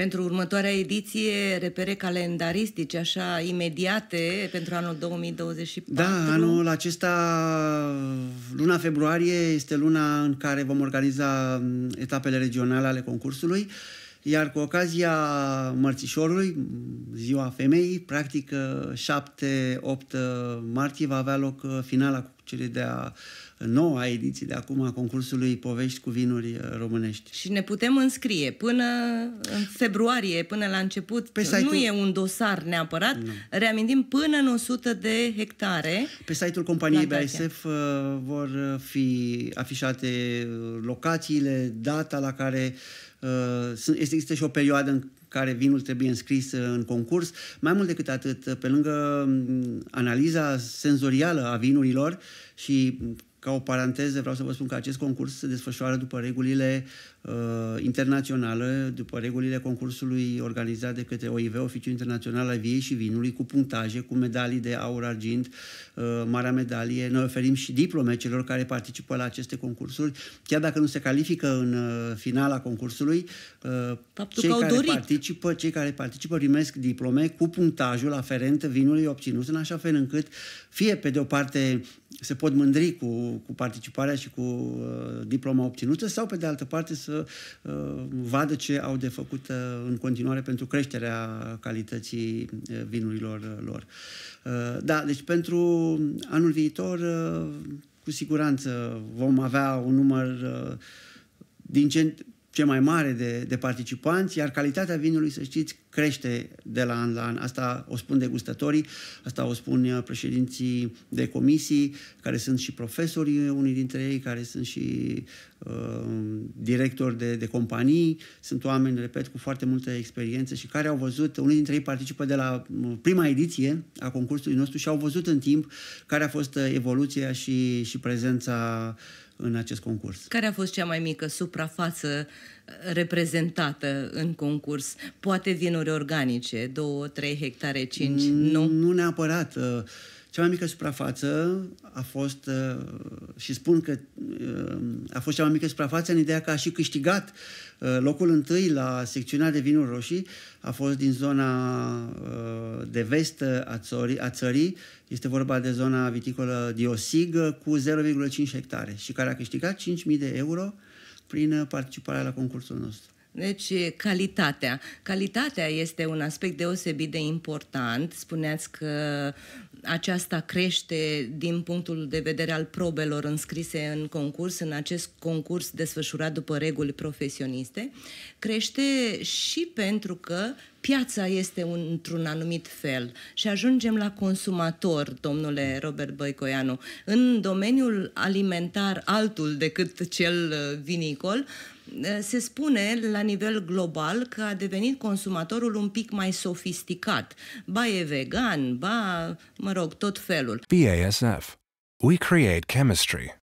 Pentru următoarea ediție, repere calendaristice, așa, imediate, pentru anul 2024? Da, anul acesta, luna februarie, este luna în care vom organiza etapele regionale ale concursului. Iar cu ocazia mărțișorului, ziua femeii, practic 7-8 uh, martie va avea loc uh, finala cu cele de-a noua ediție de acum a concursului Povești cu vinuri uh, românești. Și ne putem înscrie până în februarie, până la început. Pe păi site nu e un dosar neapărat, nu. reamintim până în 100 de hectare. Pe site-ul companiei BASF uh, vor uh, fi afișate locațiile, data la care Uh, există și o perioadă în care vinul trebuie înscris uh, în concurs. Mai mult decât atât, pe lângă mm, analiza senzorială a vinurilor și ca o paranteză, vreau să vă spun că acest concurs se desfășoară după regulile uh, internaționale, după regulile concursului organizat de către OIV, Oficiul Internațional al Viei și Vinului, cu punctaje, cu medalii de aur, argint, uh, marea medalie. Noi oferim și diplome celor care participă la aceste concursuri, chiar dacă nu se califică în uh, finala concursului, uh, că cei, care dorit. participă, cei care participă primesc diplome cu punctajul aferent vinului obținut, în așa fel încât fie pe de o parte se pot mândri cu, cu participarea și cu uh, diploma obținută sau, pe de altă parte, să uh, vadă ce au de făcut uh, în continuare pentru creșterea calității uh, vinurilor uh, lor. Uh, da, deci pentru anul viitor, uh, cu siguranță, vom avea un număr uh, din ce, cea mai mare de, de participanți, iar calitatea vinului, să știți, crește de la an la an. Asta o spun degustătorii, asta o spun uh, președinții de comisii, care sunt și profesori, uh, unii dintre ei, care sunt și uh, directori de, de companii, sunt oameni, repet, cu foarte multă experiență și care au văzut, unii dintre ei participă de la uh, prima ediție a concursului nostru și au văzut în timp care a fost evoluția și, și prezența uh, în acest concurs. Care a fost cea mai mică suprafață uh, reprezentată în concurs? Poate vinuri organice, 2, 3 hectare, 5, mm, nu? Nu neapărat. Uh, cea mai mică suprafață a fost, uh, și spun că uh, a fost cea mai mică suprafață în ideea că a și câștigat uh, locul întâi la secțiunea de vinuri roșii, a fost din zona uh, de vest a țării, a țării, este vorba de zona viticolă Diosig cu 0,5 hectare și care a câștigat 5.000 de euro prin participarea la concursul nostru. Deci, calitatea. Calitatea este un aspect deosebit de important. Spuneați că aceasta crește din punctul de vedere al probelor înscrise în concurs, în acest concurs desfășurat după reguli profesioniste, crește și pentru că piața este un, într-un anumit fel și ajungem la consumator, domnule Robert Băicoianu. În domeniul alimentar altul decât cel uh, vinicol, uh, se spune la nivel global că a devenit consumatorul un pic mai sofisticat. Ba e vegan, ba, mă rog, tot felul. BASF. We create chemistry.